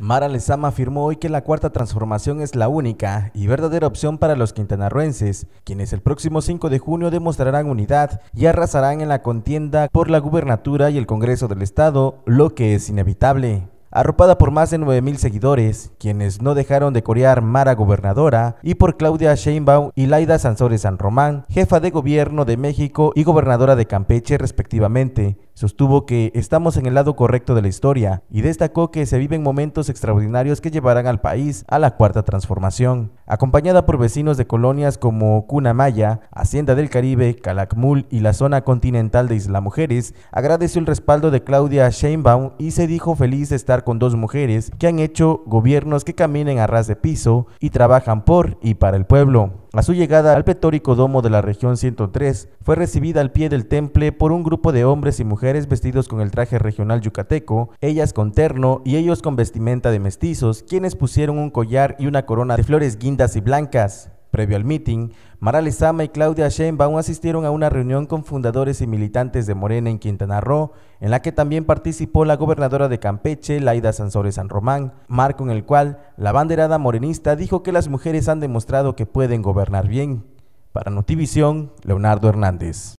Mara Lezama afirmó hoy que la cuarta transformación es la única y verdadera opción para los quintanarruenses, quienes el próximo 5 de junio demostrarán unidad y arrasarán en la contienda por la gubernatura y el Congreso del Estado, lo que es inevitable. Arropada por más de 9.000 seguidores, quienes no dejaron de corear Mara Gobernadora, y por Claudia Sheinbaum y Laida Sansores San Román, jefa de gobierno de México y gobernadora de Campeche respectivamente, Sostuvo que estamos en el lado correcto de la historia y destacó que se viven momentos extraordinarios que llevarán al país a la cuarta transformación. Acompañada por vecinos de colonias como Cunamaya, Hacienda del Caribe, Calakmul y la zona continental de Isla Mujeres, agradeció el respaldo de Claudia Sheinbaum y se dijo feliz de estar con dos mujeres que han hecho gobiernos que caminen a ras de piso y trabajan por y para el pueblo. A su llegada al petórico domo de la región 103, fue recibida al pie del temple por un grupo de hombres y mujeres vestidos con el traje regional yucateco, ellas con terno y ellos con vestimenta de mestizos, quienes pusieron un collar y una corona de flores guindas y blancas. Previo al meeting, Mara Lezama y Claudia Sheinbaum asistieron a una reunión con fundadores y militantes de Morena en Quintana Roo, en la que también participó la gobernadora de Campeche, Laida Sansores San Román, marco en el cual la banderada morenista dijo que las mujeres han demostrado que pueden gobernar bien. Para Notivisión, Leonardo Hernández.